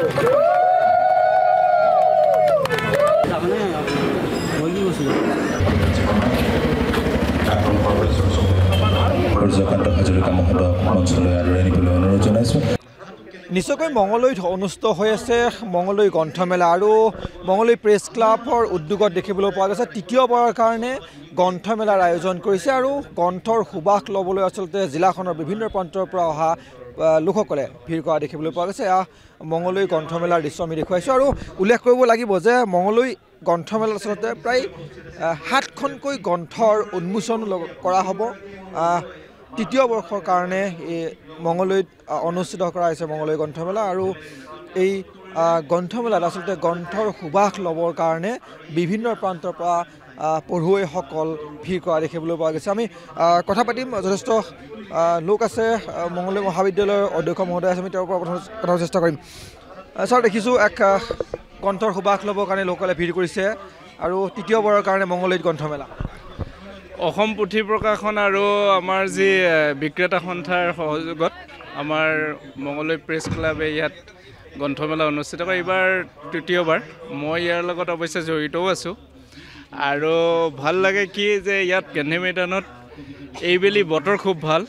নিশ্চয়কৈ মঙলদৈত অনুষ্ঠিত হৈ আছে মঙলদৈ গ্ৰন্থমেলা আৰু মঙলদৈ প্ৰেছ ক্লাবৰ উদ্যোগত দেখিবলৈ পোৱা গৈছে তৃতীয়বাৰৰ কাৰণে গ্ৰন্থমেলাৰ আয়োজন কৰিছে আৰু গ্ৰন্থৰ সুবাস ল'বলৈ আচলতে জিলাখনৰ বিভিন্ন প্ৰান্তৰ পৰা অহা লোকসকলে ভিৰ কৰা দেখিবলৈ পোৱা গৈছে এয়া মঙলৈ গ্ৰন্থমেলাৰ দৃশ্য আমি দেখুৱাইছোঁ আৰু উল্লেখ কৰিব লাগিব যে মঙলৈ গ্ৰন্থমেলা আচলতে প্ৰায় সাতখনকৈ গ্ৰন্থৰ উন্মোচন কৰা হ'ব তৃতীয় বৰ্ষৰ কাৰণে এই মঙলৈত অনুষ্ঠিত কৰা হৈছে মঙলৈ গ্ৰন্থমেলা আৰু এই গ্ৰন্থমেলাত আচলতে গ্ৰন্থৰ সুবাস ল'বৰ কাৰণে বিভিন্ন প্ৰান্তৰ পৰা পঢ়ুৱৈসকল ভিৰ কৰা দেখিবলৈ পোৱা গৈছে আমি কথা পাতিম যথেষ্ট লোক আছে মংগলদৈ মহাবিদ্যালয়ৰ অধ্যক্ষ মহোদয় আছে আমি তেওঁৰ পৰা কথা কথা চেষ্টা কৰিম ছাৰ দেখিছোঁ এক কণ্ঠৰ সুবাস ল'বৰ কাৰণে লোকসকলে ভিৰ কৰিছে আৰু তৃতীয়বাৰৰ কাৰণে মঙ্গলদৈত গ্ৰন্থমেলা অসম পুথি প্ৰকাশন আৰু আমাৰ যি বিক্ৰেতা সন্থাৰ সহযোগত আমাৰ মঙ্গলদৈ প্ৰেছ ক্লাবে ইয়াত গ্ৰন্থমেলা অনুষ্ঠিত কৰে এইবাৰ তৃতীয়বাৰ মই ইয়াৰ লগত অৱশ্যে জড়িতও আছোঁ আৰু ভাল লাগে কি যে ইয়াত গান্ধী মৈদানত এইবেলি বতৰ খুব ভাল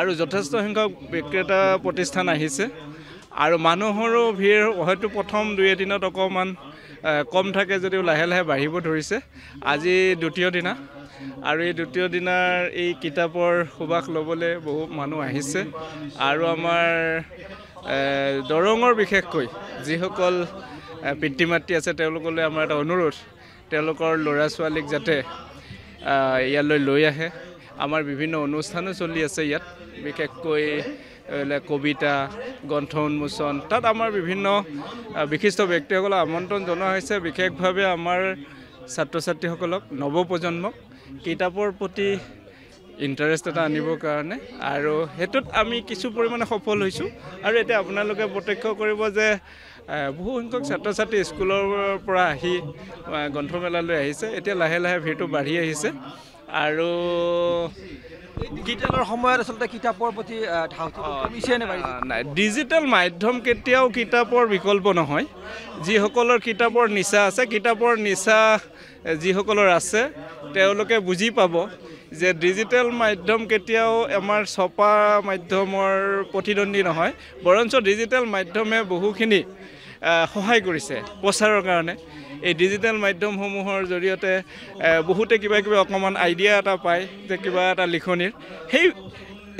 আৰু যথেষ্ট সংখ্যক বিক্ৰেতা প্ৰতিষ্ঠান আহিছে আৰু মানুহৰো ভিৰ হয়তো প্ৰথম দুই এদিনত অকণমান কম থাকে যদিও লাহে লাহে বাঢ়িব ধৰিছে আজি দ্বিতীয় দিনা আৰু এই দ্বিতীয় দিনাৰ এই কিতাপৰ সুবাস ল'বলৈ বহু মানুহ আহিছে আৰু আমাৰ দৰঙৰ বিশেষকৈ যিসকল পিতৃ মাতৃ আছে তেওঁলোকলৈ আমাৰ এটা অনুৰোধ তেওঁলোকৰ ল'ৰা ছোৱালীক যাতে ইয়ালৈ লৈ আহে আমাৰ বিভিন্ন অনুষ্ঠানো চলি আছে ইয়াত বিশেষকৈ কবিতা গ্ৰন্থ উন্মোচন তাত আমাৰ বিভিন্ন বিশিষ্ট ব্যক্তিসকলক আমন্ত্ৰণ জনোৱা হৈছে বিশেষভাৱে আমাৰ ছাত্ৰ ছাত্ৰীসকলক নৱপ্ৰজন্মক কিতাপৰ প্ৰতি ইণ্টাৰেষ্ট এটা আনিবৰ কাৰণে আৰু সেইটোত আমি কিছু পৰিমাণে সফল হৈছোঁ আৰু এতিয়া আপোনালোকে প্ৰত্যক্ষ কৰিব যে বহুসংখ্যক ছাত্ৰ ছাত্ৰী স্কুলৰ পৰা আহি গ্ৰন্থমেলালৈ আহিছে এতিয়া লাহে লাহে ভিৰটো বাঢ়ি আহিছে আৰু ডিজিটেলৰ সময়ত আচলতে কিতাপৰ প্ৰতি নাই ডিজিটেল মাধ্যম কেতিয়াও কিতাপৰ বিকল্প নহয় যিসকলৰ কিতাপৰ নিচা আছে কিতাপৰ নিচা যিসকলৰ আছে তেওঁলোকে বুজি পাব যে ডিজিটেল মাধ্যম কেতিয়াও আমাৰ ছপা মাধ্যমৰ প্ৰতিদ্বন্দ্বী নহয় বৰঞ্চ ডিজিটেল মাধ্যমে বহুখিনি সহায় কৰিছে প্ৰচাৰৰ কাৰণে এই ডিজিটেল মাধ্যমসমূহৰ জৰিয়তে বহুতে কিবা কিবি অকণমান আইডিয়া এটা পায় যে কিবা এটা লিখনিৰ সেই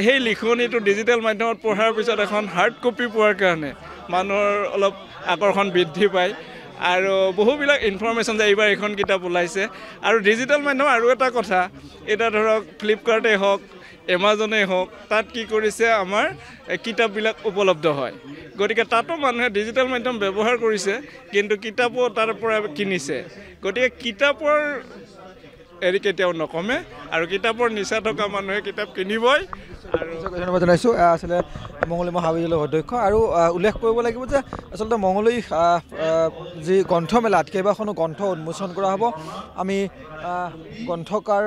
সেই লিখনিটো ডিজিটেল মাধ্যমত পঢ়াৰ পিছত এখন হাৰ্ড কপি পোৱাৰ কাৰণে মানুহৰ অলপ আকৰ্ষণ বৃদ্ধি পায় আৰু বহুবিলাক ইনফৰ্মেশ্যন যে এইবাৰ এইখন কিতাপ ওলাইছে আৰু ডিজিটেল মাধ্যম আৰু এটা কথা এতিয়া ধৰক ফ্লিপকাৰ্টেই হওক এমাজনেই হওক তাত কি কৰিছে আমাৰ কিতাপবিলাক উপলব্ধ হয় গতিকে তাতো মানুহে ডিজিটেল মাধ্যম ব্যৱহাৰ কৰিছে কিন্তু কিতাপো তাৰ পৰা কিনিছে গতিকে কিতাপৰ হেৰি কেতিয়াও নকমে আৰু কিতাপৰ নিচা থকা মানুহে কিতাপ কিনিবই ধন্যবাদ জনাইছোঁ আচলতে মঙ্গলী মহাবিদ্যালয়ৰ অধ্যক্ষ আৰু উল্লেখ কৰিব লাগিব যে আচলতে মঙ্গলী যি গ্ৰন্থমেলাত কেইবাখনো গ্ৰন্থ উন্মোচন কৰা হ'ব আমি গ্ৰন্থকাৰ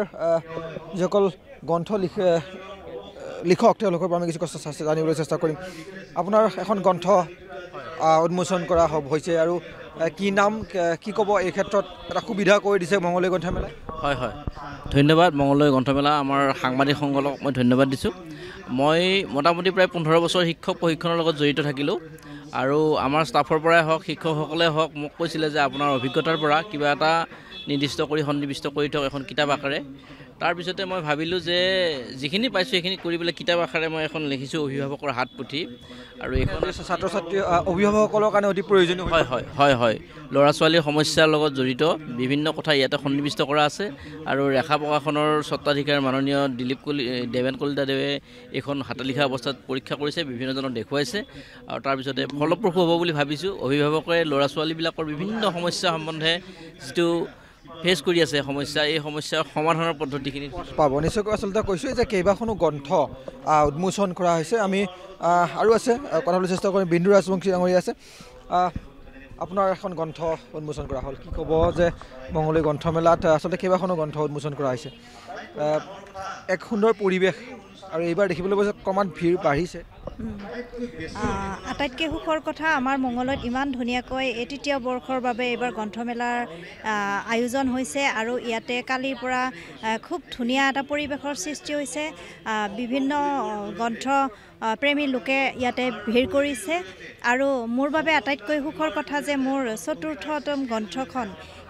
যিসকল গ্ৰন্থ লিখে লিখক তেওঁলোকৰ পৰা আমি কিছু কথা জানিবলৈ চেষ্টা কৰিম আপোনাৰ এখন গ্ৰন্থ উন্মোচন কৰা হৈছে আৰু কি নাম কি ক'ব এই ক্ষেত্ৰত এটা সুবিধা কৰি দিছে মঙলদৈ গ্ৰন্থমেলাই হয় হয় ধন্যবাদ মঙলদৈ গ্ৰন্থমেলা আমাৰ সাংবাদিক মই ধন্যবাদ দিছোঁ মই মোটামুটি প্ৰায় পোন্ধৰ বছৰ শিক্ষক প্ৰশিক্ষণৰ লগত জড়িত থাকিলোঁ আৰু আমাৰ ষ্টাফৰ পৰাই হওক শিক্ষকসকলে হওক মোক কৈছিলে যে আপোনাৰ অভিজ্ঞতাৰ পৰা কিবা এটা নিৰ্দিষ্ট কৰি সন্নিৱিষ্ট কৰি থওক এখন কিতাপ আকাৰে তাৰপিছতে মই ভাবিলোঁ যে যিখিনি পাইছোঁ সেইখিনি কৰি পেলাই কিতাপ আশাৰে মই এখন লিখিছোঁ অভিভাৱকৰ হাত পুথি আৰু এইখন ছাত্ৰ ছাত্ৰী অভিভাৱকসকলৰ কাৰণে অতি প্ৰয়োজনীয় হয় হয় হয় হয় ল'ৰা ছোৱালীৰ সমস্যাৰ লগত জড়িত বিভিন্ন কথা ইয়াতে সন্নিৱিষ্ট কৰা আছে আৰু ৰেখা প্ৰকাশনৰ স্বত্বাধিকাৰ মাননীয় দিলীপ কলি দেৱেন কলিতাদেৱে এইখন হাতালিখা অৱস্থাত পৰীক্ষা কৰিছে বিভিন্নজনক দেখুৱাইছে আৰু তাৰপিছতে ফলপ্ৰসূ হ'ব বুলি ভাবিছোঁ অভিভাৱকে ল'ৰা ছোৱালীবিলাকৰ বিভিন্ন সমস্যা সম্বন্ধে যিটো ফেচ কৰি আছে সমস্যা এই সমস্যাৰ সমাধানৰ পদ্ধতিখিনি পাব নিশ্চয়কৈ আচলতে কৈছোঁ যে কেইবাখনো গ্ৰন্থ উন্মোচন কৰা হৈছে আমি আৰু আছে কথাবলৈ চেষ্টা কৰিম বিন্দু ৰাজবংশী ডাঙৰীয়া আছে আপোনাৰ এখন গ্ৰন্থ উন্মোচন কৰা হ'ল কি ক'ব যে মঙলী গ্ৰন্থমেলাত আচলতে কেইবাখনো গ্ৰন্থ উন্মোচন কৰা হৈছে এক সুন্দৰ পৰিৱেশ আৰু এইবাৰ দেখিবলৈ পাইছে অকণমান ভিৰ বাঢ়িছে আটাইতকৈ সুখৰ কথা আমাৰ মংগলত ইমান ধুনীয়াকৈ এই তৃতীয় বৰ্ষৰ বাবে এইবাৰ গ্ৰন্থমেলাৰ আয়োজন হৈছে আৰু ইয়াতে কালিৰ পৰা খুব ধুনীয়া এটা পৰিৱেশৰ সৃষ্টি হৈছে বিভিন্ন গ্ৰন্থ প্ৰেমী লোকে ইয়াতে ভিৰ কৰিছে আৰু মোৰ বাবে আটাইতকৈ সুখৰ কথা যে মোৰ চতুৰ্থতম গ্ৰন্থখন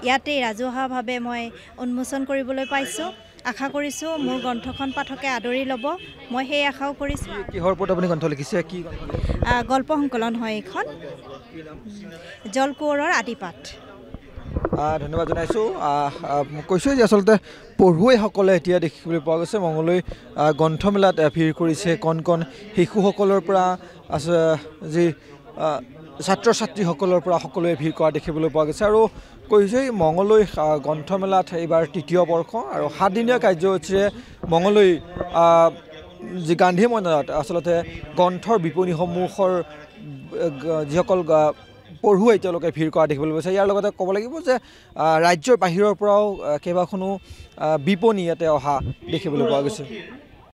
ইয়াতেই ৰাজহুৱাভাৱে মই উন্মোচন কৰিবলৈ পাইছোঁ আশা কৰিছোঁ মোৰ গ্ৰন্থখন পাঠকে আদৰি ল'ব মই সেই আশাও কৰিছোঁ কিহৰ ওপৰত আপুনি গ্ৰন্থ লিখিছে কি গল্প সংকলন হয় এইখন জলকোঁৱৰৰ আদিপাত ধন্যবাদ জনাইছোঁ কৈছোঁ যে আচলতে পঢ়ুৱৈসকলে এতিয়া দেখিবলৈ পোৱা গৈছে মঙলৈ গ্ৰন্থমেলাত ভিৰ কৰিছে কণ কণ শিশুসকলৰ পৰা আছে যি ছাত্ৰ ছাত্ৰীসকলৰ পৰা সকলোৱে ভিৰ কৰা দেখিবলৈ পোৱা গৈছে আৰু কৈছে মঙলৈ গ্ৰন্থমেলাত এইবাৰ তৃতীয় বৰ্ষ আৰু সাতদিনীয়া কাৰ্যসূচীৰে মঙলৈ যি গান্ধী ময়দানত আচলতে গ্ৰন্থৰ বিপণীসমূহৰ যিসকল পঢ়ুৱাই তেওঁলোকে ভিৰ কৰা দেখিবলৈ পাইছে ইয়াৰ লগতে ক'ব লাগিব যে ৰাজ্যৰ বাহিৰৰ পৰাও কেইবাখনো বিপণী ইয়াতে অহা দেখিবলৈ পোৱা গৈছে